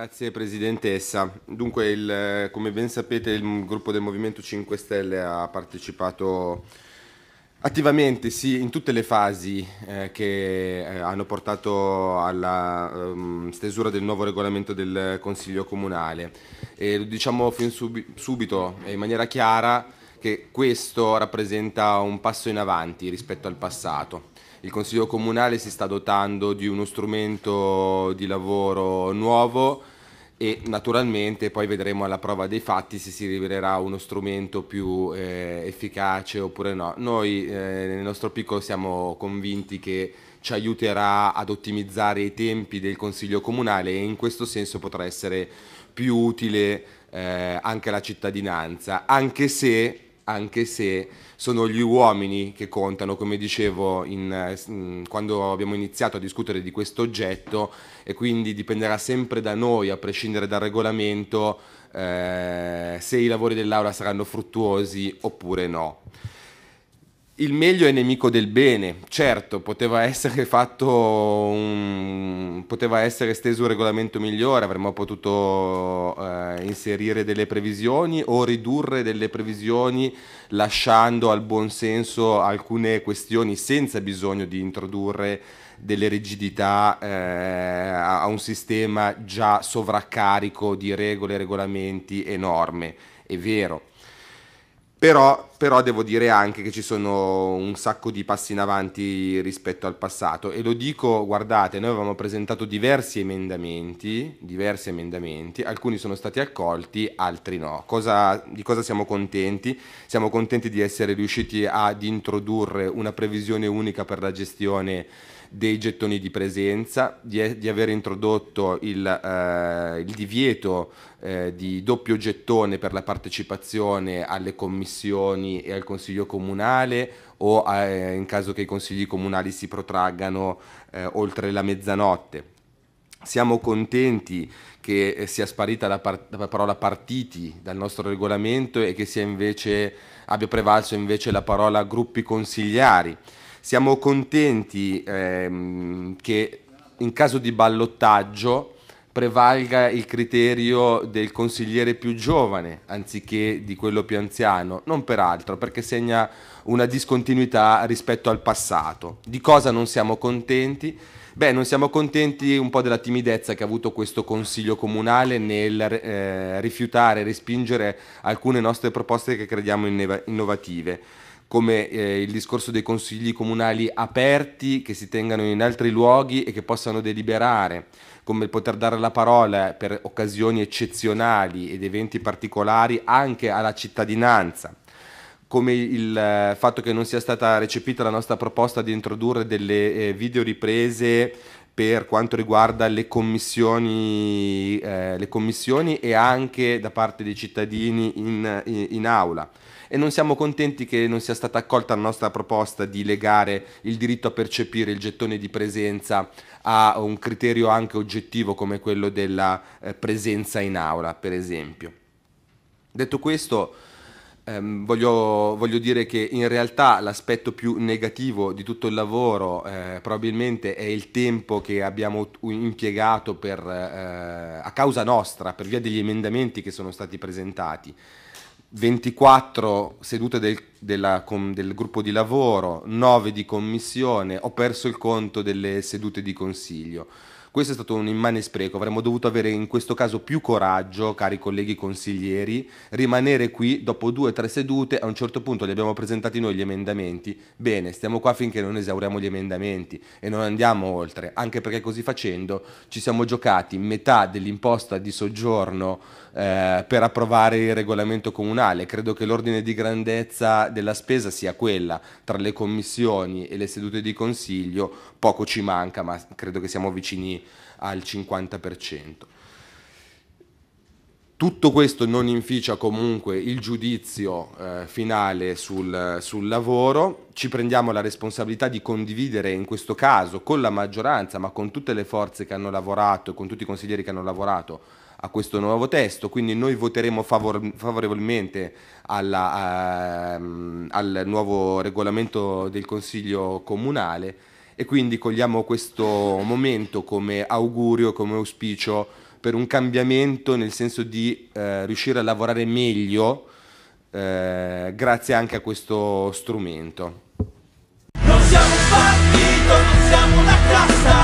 Grazie Presidentessa. Dunque, il, eh, come ben sapete, il gruppo del Movimento 5 Stelle ha partecipato attivamente sì, in tutte le fasi eh, che eh, hanno portato alla ehm, stesura del nuovo regolamento del Consiglio Comunale. E diciamo fin subi subito e in maniera chiara che questo rappresenta un passo in avanti rispetto al passato. Il Consiglio Comunale si sta dotando di uno strumento di lavoro nuovo e naturalmente poi vedremo alla prova dei fatti se si rivelerà uno strumento più eh, efficace oppure no. Noi eh, nel nostro piccolo siamo convinti che ci aiuterà ad ottimizzare i tempi del Consiglio Comunale e in questo senso potrà essere più utile eh, anche alla cittadinanza, anche se anche se sono gli uomini che contano, come dicevo eh, in, quando abbiamo iniziato a discutere di questo oggetto e quindi dipenderà sempre da noi, a prescindere dal regolamento, eh, se i lavori dell'Aula saranno fruttuosi oppure no il meglio è nemico del bene, certo, poteva essere fatto un... poteva essere steso un regolamento migliore, avremmo potuto eh, inserire delle previsioni o ridurre delle previsioni lasciando al buon senso alcune questioni senza bisogno di introdurre delle rigidità eh, a un sistema già sovraccarico di regole, regolamenti e norme. È vero. Però però devo dire anche che ci sono un sacco di passi in avanti rispetto al passato e lo dico, guardate, noi avevamo presentato diversi emendamenti, diversi emendamenti, alcuni sono stati accolti, altri no. Cosa, di cosa siamo contenti? Siamo contenti di essere riusciti ad introdurre una previsione unica per la gestione dei gettoni di presenza, di, di aver introdotto il, eh, il divieto eh, di doppio gettone per la partecipazione alle commissioni e al consiglio comunale o a, eh, in caso che i consigli comunali si protraggano eh, oltre la mezzanotte. Siamo contenti che eh, sia sparita la, par- la, parola partiti dal nostro regolamento e che invece, abbia prevalso invece la parola gruppi consigliari. Siamo contenti ehm, che in caso di ballottaggio prevalga il criterio del consigliere più giovane anziché di quello più anziano, non per altro, perché segna una discontinuità rispetto al passato. Di cosa non siamo contenti? Beh, non siamo contenti un po' della timidezza che ha avuto questo Consiglio Comunale nel eh, rifiutare, respingere alcune nostre proposte che crediamo innovative come eh, il discorso dei consigli comunali aperti che si tengano in altri luoghi e che possano deliberare, come poter dare la parola per occasioni eccezionali ed eventi particolari anche alla cittadinanza come il eh, fatto che non sia stata recepita la nostra proposta di introdurre delle eh, video riprese per quanto riguarda le commissioni, eh, le commissioni e anche da parte dei cittadini in, in, in aula e non siamo contenti che non sia stata accolta la nostra proposta di legare il diritto a percepire il gettone di presenza a un criterio anche oggettivo come quello della eh, presenza in aula, per esempio. Detto questo, ehm, voglio, voglio, dire che in realtà l'aspetto più negativo di tutto il lavoro eh, probabilmente è il tempo che abbiamo impiegato per, eh, a causa nostra, per via degli emendamenti che sono stati presentati. 24 sedute del, della, com, del, gruppo di lavoro, 9 di commissione, ho perso il conto delle sedute di consiglio. Questo è stato un immane spreco, avremmo dovuto avere in questo caso più coraggio, cari colleghi consiglieri, rimanere qui dopo due o tre sedute, a un certo punto li abbiamo presentati noi gli emendamenti, bene, stiamo qua finché non esauriamo gli emendamenti e non andiamo oltre, anche perché così facendo ci siamo giocati metà dell'imposta di soggiorno eh, per approvare il regolamento comunale, credo che l'ordine di grandezza della spesa sia quella, tra le commissioni e le sedute di consiglio poco ci manca, ma credo che siamo vicini al 50%. Tutto questo non inficia comunque il giudizio eh, finale sul, sul, lavoro, ci prendiamo la responsabilità di condividere in questo caso con la maggioranza, ma con tutte le forze che hanno lavorato e con tutti i consiglieri che hanno lavorato a questo nuovo testo, quindi noi voteremo favor favorevolmente alla, a, ehm, al nuovo regolamento del Consiglio Comunale e quindi cogliamo questo momento come augurio, come auspicio per un cambiamento nel senso di eh, riuscire a lavorare meglio eh, grazie anche a questo strumento. Non siamo un partito, non siamo una casta.